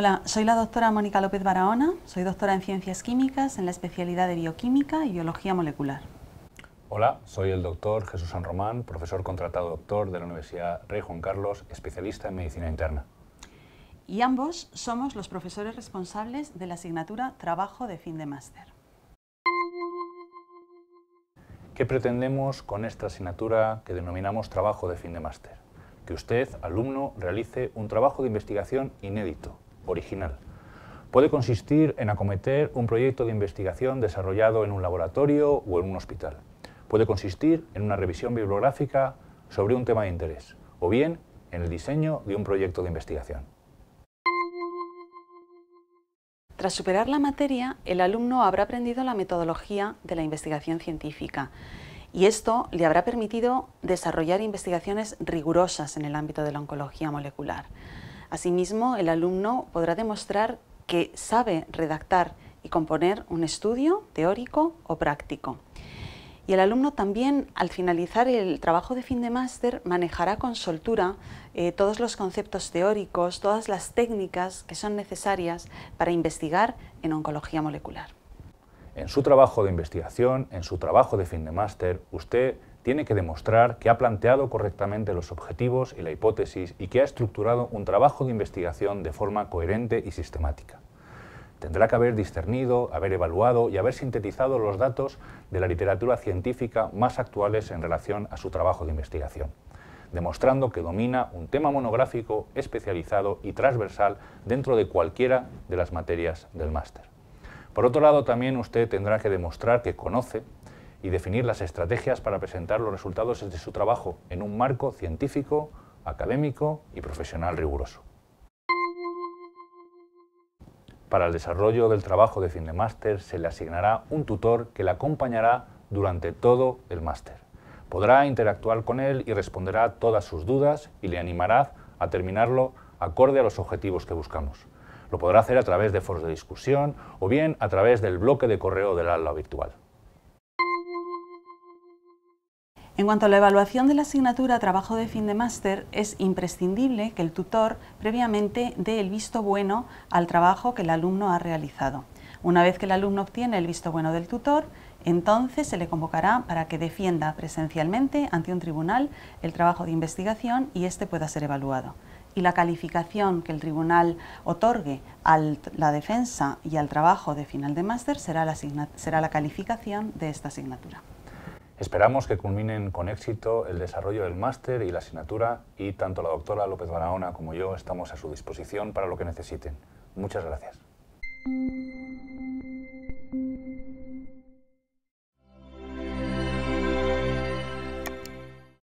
Hola, soy la doctora Mónica López Barahona, soy doctora en Ciencias Químicas en la especialidad de Bioquímica y Biología Molecular. Hola, soy el doctor Jesús San Román, profesor contratado doctor de la Universidad Rey Juan Carlos, especialista en Medicina Interna. Y ambos somos los profesores responsables de la asignatura Trabajo de Fin de Máster. ¿Qué pretendemos con esta asignatura que denominamos Trabajo de Fin de Máster? Que usted, alumno, realice un trabajo de investigación inédito, original. Puede consistir en acometer un proyecto de investigación desarrollado en un laboratorio o en un hospital. Puede consistir en una revisión bibliográfica sobre un tema de interés o bien en el diseño de un proyecto de investigación. Tras superar la materia, el alumno habrá aprendido la metodología de la investigación científica y esto le habrá permitido desarrollar investigaciones rigurosas en el ámbito de la oncología molecular. Asimismo, el alumno podrá demostrar que sabe redactar y componer un estudio teórico o práctico. Y el alumno también, al finalizar el trabajo de fin de máster, manejará con soltura eh, todos los conceptos teóricos, todas las técnicas que son necesarias para investigar en oncología molecular. En su trabajo de investigación, en su trabajo de fin de máster, usted tiene que demostrar que ha planteado correctamente los objetivos y la hipótesis y que ha estructurado un trabajo de investigación de forma coherente y sistemática. Tendrá que haber discernido, haber evaluado y haber sintetizado los datos de la literatura científica más actuales en relación a su trabajo de investigación, demostrando que domina un tema monográfico especializado y transversal dentro de cualquiera de las materias del máster. Por otro lado, también usted tendrá que demostrar que conoce y definir las estrategias para presentar los resultados de su trabajo en un marco científico, académico y profesional riguroso. Para el desarrollo del trabajo de fin de máster se le asignará un tutor que le acompañará durante todo el máster. Podrá interactuar con él y responderá todas sus dudas y le animará a terminarlo acorde a los objetivos que buscamos. Lo podrá hacer a través de foros de discusión o bien a través del bloque de correo del aula virtual. En cuanto a la evaluación de la asignatura Trabajo de fin de máster, es imprescindible que el tutor previamente dé el visto bueno al trabajo que el alumno ha realizado. Una vez que el alumno obtiene el visto bueno del tutor, entonces se le convocará para que defienda presencialmente ante un tribunal el trabajo de investigación y este pueda ser evaluado y la calificación que el tribunal otorgue a la defensa y al trabajo de final de máster será la, será la calificación de esta asignatura. Esperamos que culminen con éxito el desarrollo del máster y la asignatura y tanto la doctora López Barahona como yo estamos a su disposición para lo que necesiten. Muchas gracias.